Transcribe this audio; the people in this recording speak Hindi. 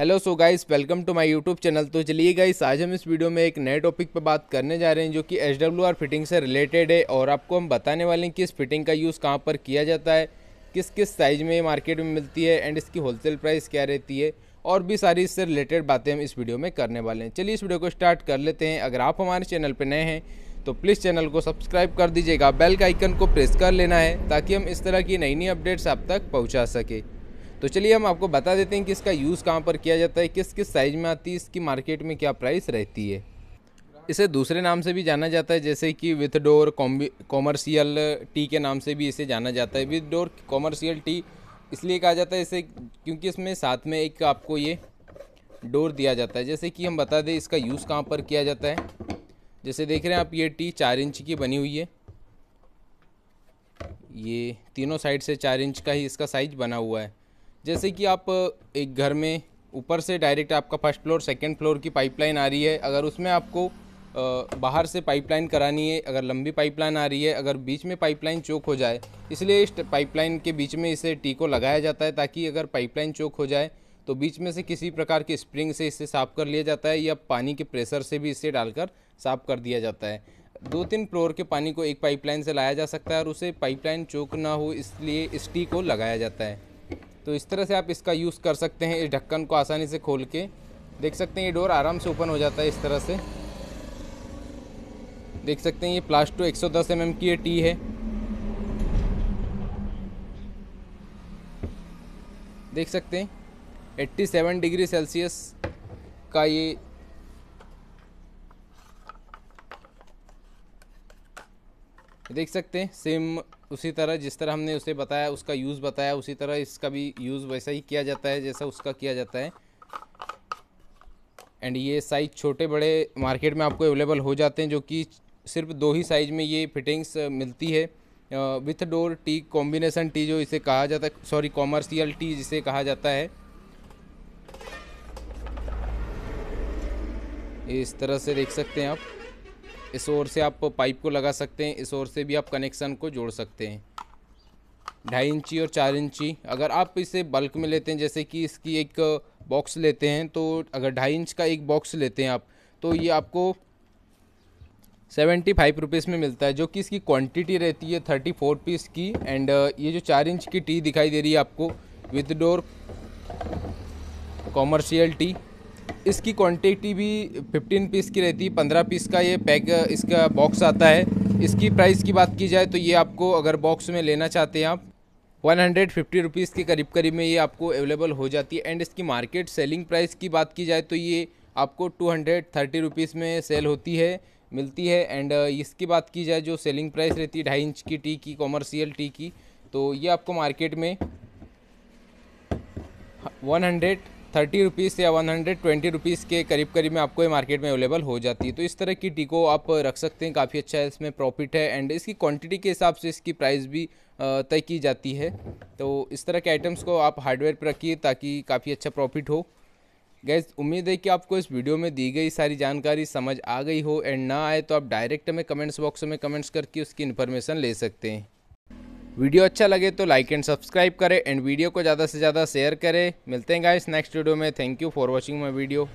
hello so guys welcome to my YouTube channel तो चलिए गाइस आज हम इस वीडियो में एक नए टॉपिक पर बात करने जा रहे हैं जो कि एच फिटिंग से रिलेटेड है और आपको हम बताने वाले हैं कि इस फिटिंग का यूज़ कहाँ पर किया जाता है किस किस साइज़ में मार्केट में मिलती है एंड इसकी होलसेल प्राइस क्या रहती है और भी सारी इससे रिलेटेड बातें हम इस वीडियो में करने वाले हैं चलिए इस वीडियो को स्टार्ट कर लेते हैं अगर आप हमारे चैनल पर नए हैं तो प्लीज़ चैनल को सब्सक्राइब कर दीजिएगा बेल का आइकन को प्रेस कर लेना है ताकि हम इस तरह की नई नई अपडेट्स आप तक पहुँचा सकें तो चलिए हम आपको बता देते हैं कि इसका यूज़ कहाँ पर किया जाता है किस किस साइज़ में आती है इसकी मार्केट में क्या प्राइस रहती है इसे दूसरे नाम से भी जाना जाता है जैसे कि विथ डोर कॉमर्शियल टी के नाम से भी इसे जाना जाता है विथ डोर कॉमर्शियल टी इसलिए कहा जाता है इसे क्योंकि इसमें साथ में एक आपको ये डोर दिया जाता है जैसे कि हम बता दें इसका यूज़ कहाँ पर किया जाता है जैसे देख रहे हैं आप ये टी चार इंच की बनी हुई है ये तीनों साइड से चार इंच का ही इसका साइज बना हुआ है जैसे कि आप एक घर में ऊपर से डायरेक्ट आपका फर्स्ट फ्लोर सेकंड फ्लोर की पाइपलाइन आ रही है अगर उसमें आपको बाहर से पाइपलाइन करानी है अगर लंबी पाइपलाइन आ रही है अगर बीच में पाइपलाइन चोक हो जाए इसलिए इस पाइपलाइन के बीच में इसे टीको लगाया जाता है ताकि अगर पाइपलाइन चोक हो जाए तो बीच में से किसी प्रकार के स्प्रिंग से इसे साफ़ कर लिया जाता है या पानी के प्रेशर से भी इसे डालकर साफ़ कर दिया जाता है दो तीन फ्लोर के पानी को एक पाइपलाइन से लाया जा सकता है और उसे पाइपलाइन चोक ना हो इसलिए इस टी को लगाया जाता है तो इस तरह से आप इसका यूज़ कर सकते हैं इस ढक्कन को आसानी से खोल के देख सकते हैं ये डोर आराम से ओपन हो जाता है इस तरह से देख सकते हैं ये प्लास्टो 110 सौ mm की ये टी है देख सकते हैं 87 डिग्री सेल्सियस का ये देख सकते हैं सेम उसी तरह जिस तरह हमने उसे बताया उसका यूज़ बताया उसी तरह इसका भी यूज़ वैसा ही किया जाता है जैसा उसका किया जाता है एंड ये साइज़ छोटे बड़े मार्केट में आपको अवेलेबल हो जाते हैं जो कि सिर्फ दो ही साइज़ में ये फिटिंग्स मिलती है with door tee combination tee जो इसे कहा जाता है सॉरी कॉमर्शियल टी जिसे कहा जाता है इस तरह से देख सकते हैं आप इस ओर से आप पाइप को लगा सकते हैं इस ओर से भी आप कनेक्शन को जोड़ सकते हैं ढाई इंची और चार इंची अगर आप इसे बल्क में लेते हैं जैसे कि इसकी एक बॉक्स लेते हैं तो अगर ढाई इंच का एक बॉक्स लेते हैं आप तो ये आपको सेवेंटी फाइव रुपीज़ में मिलता है जो कि इसकी क्वांटिटी रहती है थर्टी फोर पीस की एंड ये जो चार इंच की टी दिखाई दे रही है आपको विद डोर कॉमर्शियल टी इसकी क्वांटिटी भी 15 पीस की रहती है 15 पीस का ये पैक इसका बॉक्स आता है इसकी प्राइस की बात की जाए तो ये आपको अगर बॉक्स में लेना चाहते हैं आप वन हंड्रेड फिफ्टी रुपीज़ के करीब करीब में ये आपको अवेलेबल हो जाती है एंड इसकी मार्केट सेलिंग प्राइस की बात की जाए तो ये आपको टू हंड्रेड थर्टी रुपीज़ में सेल होती है मिलती है एंड uh, इसकी बात की जाए जो सेलिंग प्राइस रहती है ढाई इंच की टी की कॉमर्शियल टी की तो ये आपको मार्केट में वन हंड्रेड थर्टी रुपीज़ या वन हंड्रेड ट्वेंटी रुपीज़ के करीब करीब में आपको ये मार्केट में अवेलेबल हो जाती है तो इस तरह की टीको आप रख सकते हैं काफ़ी अच्छा है इसमें प्रॉफिट है एंड इसकी क्वांटिटी के हिसाब से इसकी प्राइस भी तय की जाती है तो इस तरह के आइटम्स को आप हार्डवेयर पर रखिए ताकि काफ़ी अच्छा प्रॉफिट हो गैस उम्मीद है कि आपको इस वीडियो में दी गई सारी जानकारी समझ आ गई हो एंड ना आए तो आप डायरेक्ट हमें कमेंट्स बॉक्स में कमेंट्स करके उसकी इन्फॉर्मेशन ले सकते हैं वीडियो अच्छा लगे तो लाइक एंड सब्सक्राइब करें एंड वीडियो को ज़्यादा से ज़्यादा शेयर करें मिलते हैं गाइस नेक्स्ट वीडियो में thank you for watching my video